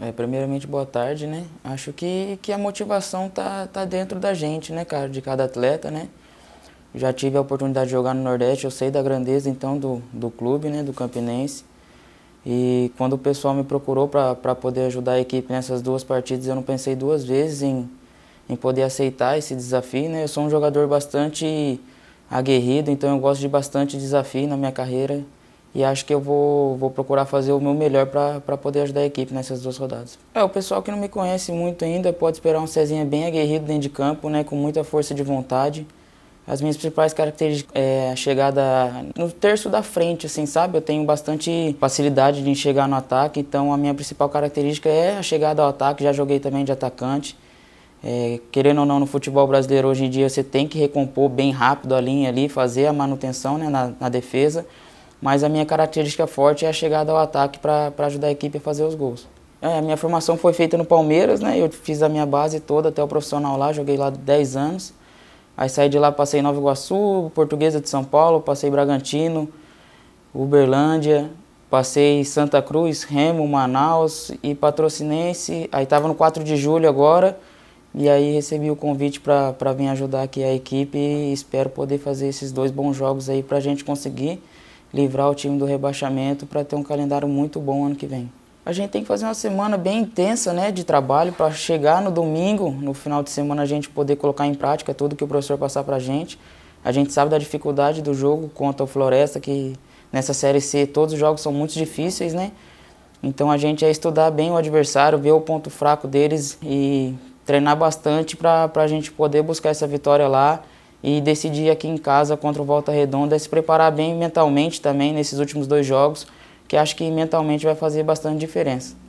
É, primeiramente, boa tarde, né? Acho que, que a motivação tá, tá dentro da gente, né, cara, de cada atleta, né? Já tive a oportunidade de jogar no Nordeste, eu sei da grandeza, então, do, do clube, né, do Campinense. E quando o pessoal me procurou para poder ajudar a equipe nessas duas partidas, eu não pensei duas vezes em, em poder aceitar esse desafio, né? Eu sou um jogador bastante aguerrido, então eu gosto de bastante desafio na minha carreira. E acho que eu vou, vou procurar fazer o meu melhor para poder ajudar a equipe nessas duas rodadas. É, o pessoal que não me conhece muito ainda pode esperar um Cezinha bem aguerrido dentro de campo, né, com muita força de vontade. As minhas principais características é a chegada no terço da frente, assim, sabe? Eu tenho bastante facilidade de chegar no ataque, então a minha principal característica é a chegada ao ataque. Já joguei também de atacante. É, querendo ou não, no futebol brasileiro hoje em dia você tem que recompor bem rápido a linha ali, fazer a manutenção né, na, na defesa mas a minha característica forte é a chegada ao ataque para ajudar a equipe a fazer os gols. É, a minha formação foi feita no Palmeiras, né? Eu fiz a minha base toda até o profissional lá, joguei lá 10 anos. Aí saí de lá, passei Nova Iguaçu, Portuguesa de São Paulo, passei Bragantino, Uberlândia, passei Santa Cruz, Remo, Manaus e Patrocinense. Aí estava no 4 de julho agora e aí recebi o convite para vir ajudar aqui a equipe e espero poder fazer esses dois bons jogos aí para a gente conseguir livrar o time do rebaixamento para ter um calendário muito bom ano que vem. A gente tem que fazer uma semana bem intensa né, de trabalho para chegar no domingo, no final de semana, a gente poder colocar em prática tudo que o professor passar para a gente. A gente sabe da dificuldade do jogo contra o Floresta, que nessa Série C todos os jogos são muito difíceis, né? Então a gente é estudar bem o adversário, ver o ponto fraco deles e treinar bastante para a gente poder buscar essa vitória lá e decidir aqui em casa contra o Volta Redonda se preparar bem mentalmente também nesses últimos dois jogos, que acho que mentalmente vai fazer bastante diferença.